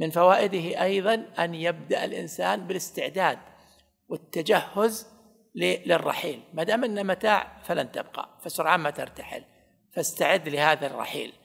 من فوائده ايضا ان يبدا الانسان بالاستعداد والتجهز للرحيل ما دام ان متاع فلن تبقى فسرعان ما ترتحل فاستعد لهذا الرحيل